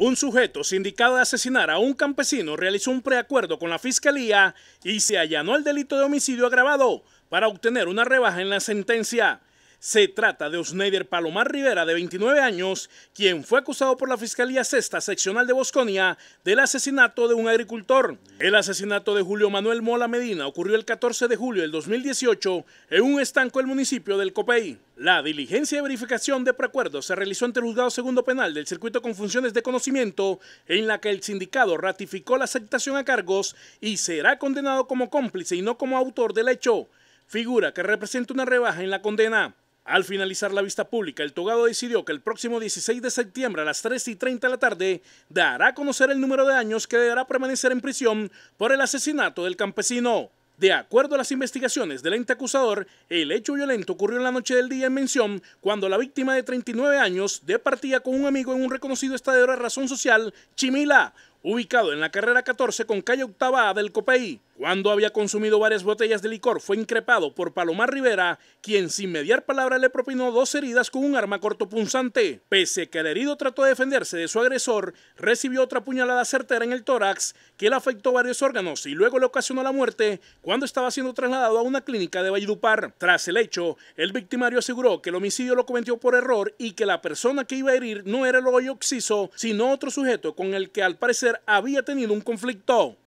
Un sujeto sindicado de asesinar a un campesino realizó un preacuerdo con la fiscalía y se allanó al delito de homicidio agravado para obtener una rebaja en la sentencia. Se trata de Osneider Palomar Rivera, de 29 años, quien fue acusado por la Fiscalía Sexta Seccional de Bosconia del asesinato de un agricultor. El asesinato de Julio Manuel Mola Medina ocurrió el 14 de julio del 2018 en un estanco del municipio del Copey. La diligencia de verificación de preacuerdos se realizó ante el juzgado segundo penal del circuito con funciones de conocimiento, en la que el sindicado ratificó la aceptación a cargos y será condenado como cómplice y no como autor del hecho, figura que representa una rebaja en la condena. Al finalizar la vista pública, el togado decidió que el próximo 16 de septiembre a las 3 y 30 de la tarde dará a conocer el número de años que deberá permanecer en prisión por el asesinato del campesino. De acuerdo a las investigaciones del ente acusador, el hecho violento ocurrió en la noche del día en mención, cuando la víctima de 39 años departía con un amigo en un reconocido estadero de razón social, Chimila, ubicado en la carrera 14 con calle octava del Copey. Cuando había consumido varias botellas de licor, fue increpado por Palomar Rivera, quien sin mediar palabra le propinó dos heridas con un arma cortopunzante. Pese que el herido trató de defenderse de su agresor, recibió otra puñalada certera en el tórax que le afectó varios órganos y luego le ocasionó la muerte cuando estaba siendo trasladado a una clínica de Valledupar. Tras el hecho, el victimario aseguró que el homicidio lo cometió por error y que la persona que iba a herir no era el hoyo oxiso, sino otro sujeto con el que al parecer había tenido un conflicto.